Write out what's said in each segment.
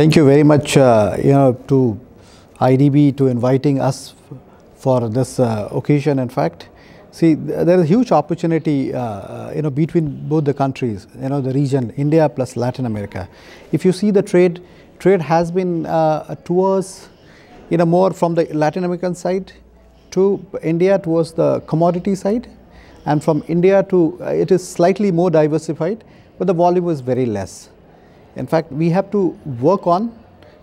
Thank you very much, uh, you know, to IDB to inviting us for this uh, occasion. In fact, see, there is huge opportunity, uh, uh, you know, between both the countries, you know, the region, India plus Latin America. If you see the trade, trade has been uh, towards, you know, more from the Latin American side to India towards the commodity side, and from India to uh, it is slightly more diversified, but the volume is very less. In fact, we have to work on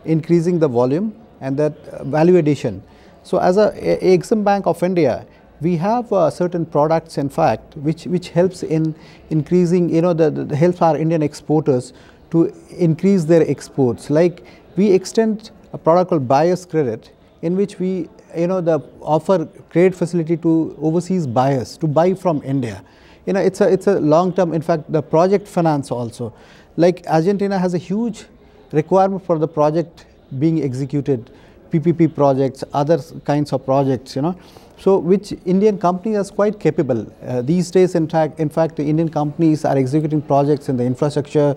increasing the volume and that uh, value addition. So as a, a Exim Bank of India, we have uh, certain products in fact which, which helps in increasing, you know, the, the, helps our Indian exporters to increase their exports. Like we extend a product called buyer's credit in which we, you know, the offer credit facility to overseas buyers to buy from India. You know, it's a, it's a long term, in fact, the project finance also like Argentina has a huge requirement for the project being executed, PPP projects, other kinds of projects, you know. So, which Indian companies are quite capable. Uh, these days, in fact, in fact, the Indian companies are executing projects in the infrastructure,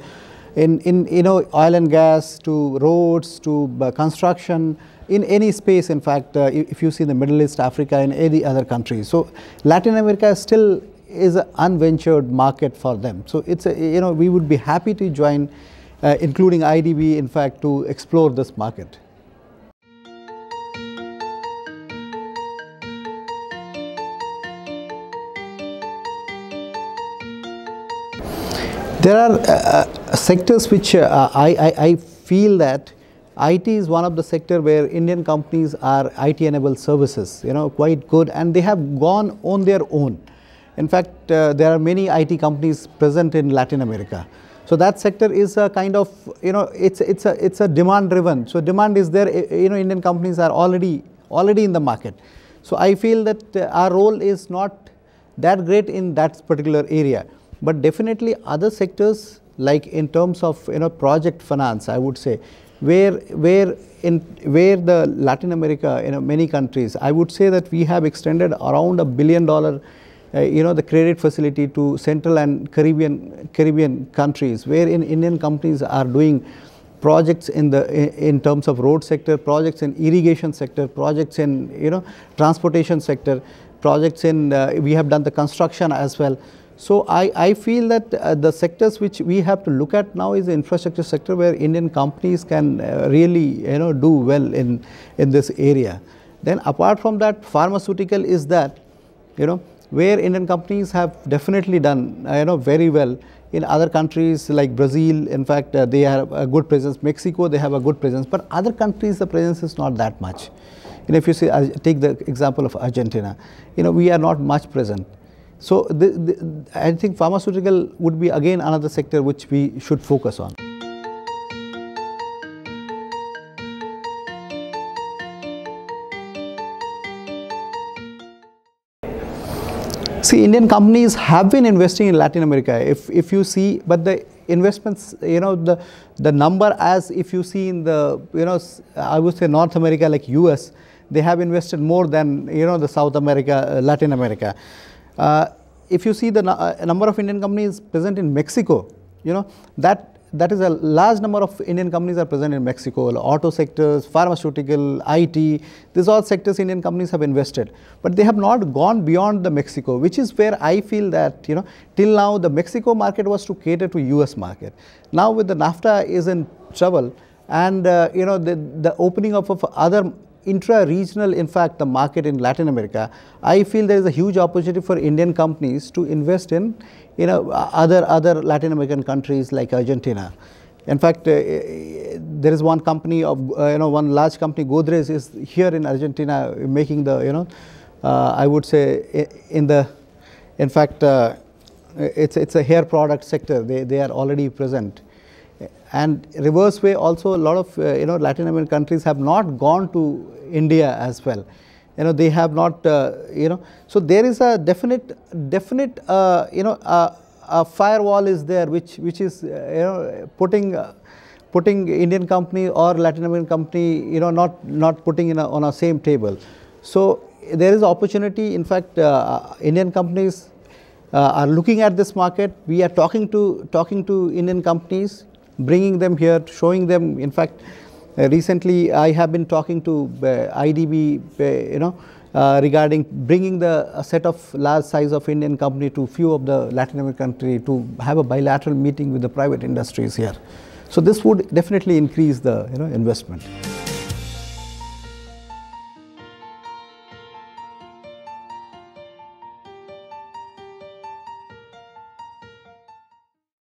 in, in you know, oil and gas, to roads, to uh, construction, in any space, in fact, uh, if you see the Middle East, Africa, and any other country. So, Latin America is still is an unventured market for them. So it's a, you know, we would be happy to join, uh, including IDB, in fact, to explore this market. There are uh, uh sectors which uh, I, I, I, feel that IT is one of the sector where Indian companies are IT-enabled services, you know, quite good and they have gone on their own. In fact, uh, there are many IT companies present in Latin America. So that sector is a kind of, you know, it's, it's, a, it's a demand driven. So demand is there, eh, you know, Indian companies are already, already in the market. So I feel that uh, our role is not that great in that particular area. But definitely other sectors like in terms of, you know, project finance, I would say, where, where, in, where the Latin America, you know, many countries, I would say that we have extended around a billion dollar uh, you know the credit facility to central and Caribbean Caribbean countries where in Indian companies are doing projects in the in terms of road sector projects in irrigation sector projects in you know transportation sector projects in uh, we have done the construction as well so I, I feel that uh, the sectors which we have to look at now is the infrastructure sector where Indian companies can uh, really you know do well in in this area. Then apart from that, pharmaceutical is that you know where Indian companies have definitely done uh, you know very well in other countries like Brazil in fact uh, they have a good presence Mexico they have a good presence but other countries the presence is not that much you know if you see uh, take the example of Argentina you know we are not much present so the, the, I think pharmaceutical would be again another sector which we should focus on See, Indian companies have been investing in Latin America. If, if you see, but the investments, you know, the, the number as if you see in the, you know, I would say North America like US, they have invested more than, you know, the South America, uh, Latin America. Uh, if you see the uh, number of Indian companies present in Mexico, you know, that that is a large number of Indian companies are present in Mexico, auto sectors, pharmaceutical, IT, these all sectors Indian companies have invested. But they have not gone beyond the Mexico, which is where I feel that, you know, till now the Mexico market was to cater to US market. Now with the NAFTA is in trouble and, uh, you know, the, the opening up of other intra-regional, in fact, the market in Latin America, I feel there is a huge opportunity for Indian companies to invest in, you know, other other Latin American countries like Argentina. In fact, uh, uh, there is one company of, uh, you know, one large company, Godrej, is here in Argentina making the, you know, uh, I would say in the, in fact, uh, it's it's a hair product sector. They they are already present and reverse way also a lot of uh, you know Latin American countries have not gone to India as well. You know they have not uh, you know so there is a definite definite uh, you know a firewall is there which which is uh, you know putting uh, putting Indian company or Latin American company you know not not putting in a, on a same table. So there is opportunity in fact uh, Indian companies are looking at this market. We are talking to talking to Indian companies bringing them here, showing them. In fact, uh, recently I have been talking to uh, IDB, uh, you know, uh, regarding bringing the a set of large size of Indian company to few of the Latin American country to have a bilateral meeting with the private industries here. So this would definitely increase the you know investment.